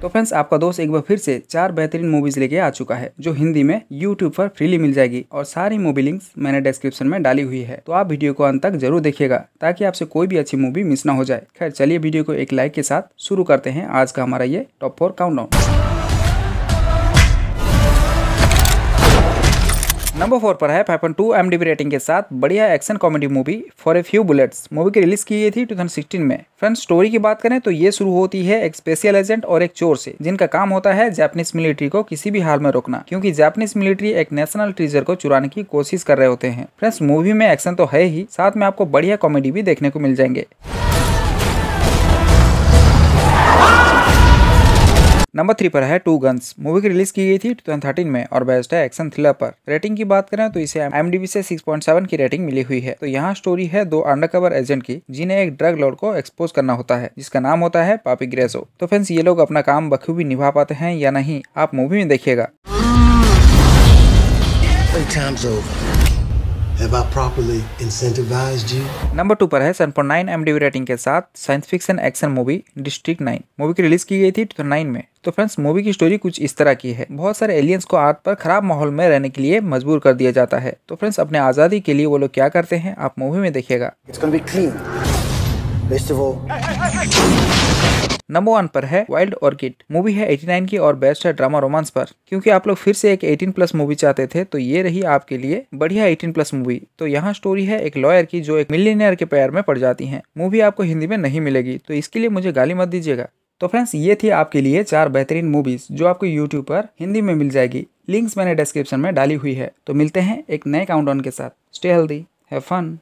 तो फ्रेंड्स आपका दोस्त एक बार फिर से चार बेहतरीन मूवीज़ लेके आ चुका है जो हिंदी में यूट्यूब पर फ्रीली मिल जाएगी और सारी मूवी लिंक्स मैंने डिस्क्रिप्शन में डाली हुई है तो आप वीडियो को अंत तक जरूर देखिएगा ताकि आपसे कोई भी अच्छी मूवी मिस ना हो जाए खैर चलिए वीडियो को एक लाइक के साथ शुरू करते हैं आज का हमारा ये top four count number four पर है five point two M rating के साथ बढ़िया action comedy movie for a few bullets movie की रिलीज की गई थी 2016 में फ्रेंड स्टोरी की बात करें तो ये शुरू होती है एक स्पेशल एजेंट और एक चोर से जिनका काम होता है जापानीज मिलिट्री को किसी भी हाल में रोकना क्योंकि जापानीज मिलिट्री एक नेशनल ट्रीजर को चुराने की कोशिश कर रहे होते हैं फ्रेंड्स मूवी में एक्शन तो है ही साथ में आपको बढ़िया कॉमेडी भी देखने को मिल जाएंगे नंबर थ्री पर है टू गन्स मूवी की रिलीज की गई थी 2013 में और बेस्ट है एक्शन थ्रिलर पर रेटिंग की बात करें तो इसे एम से 6.7 की रेटिंग मिली हुई है तो यहाँ स्टोरी है दो अंडरकवर एजेंट की जिन्हें एक ड्रग लॉर्ड को एक्सपोज करना होता है जिसका नाम होता है पापी ग्रेसो तो फ्रेंड्स ये लोग अपना काम बखूबी निभा पाते हैं या नहीं आप मूवी में देखिएगा नंबर टू पर है seven point nine M rating के साथ science fiction action movie district nine movie की रिलीज की गई थी टू में तो फ्रेंड्स मूवी की स्टोरी कुछ इस तरह की है बहुत सारे एलियंस को आर्थ पर खराब माहौल में रहने के लिए मजबूर कर दिया जाता है तो फ्रेंड्स अपने आज़ादी के लिए वो लोग क्या करते हैं आप मूवी में देखिएगा नंबर वन पर है वाइल्ड ऑर्किड मूवी है 89 की और बेस्ट है ड्रामा रोमांस पर क्योंकि आप लोग फिर से एक 18 प्लस मूवी चाहते थे तो ये रही आपके लिए बढ़िया 18 प्लस मूवी तो यहाँ स्टोरी है एक लॉयर की जो एक मिलीनियर के पैर में पड़ जाती है मूवी आपको हिंदी में नहीं मिलेगी तो इसके लिए मुझे गाली मत दीजिएगा तो फ्रेंड्स ये थी आपके लिए चार बेहतरीन मूवीज़ जो आपको यूट्यूब पर हिंदी में मिल जाएगी लिंक्स मैंने डिस्क्रिप्शन में डाली हुई है तो मिलते हैं एक नए काउंट के साथ स्टे हेल्दी हैव फन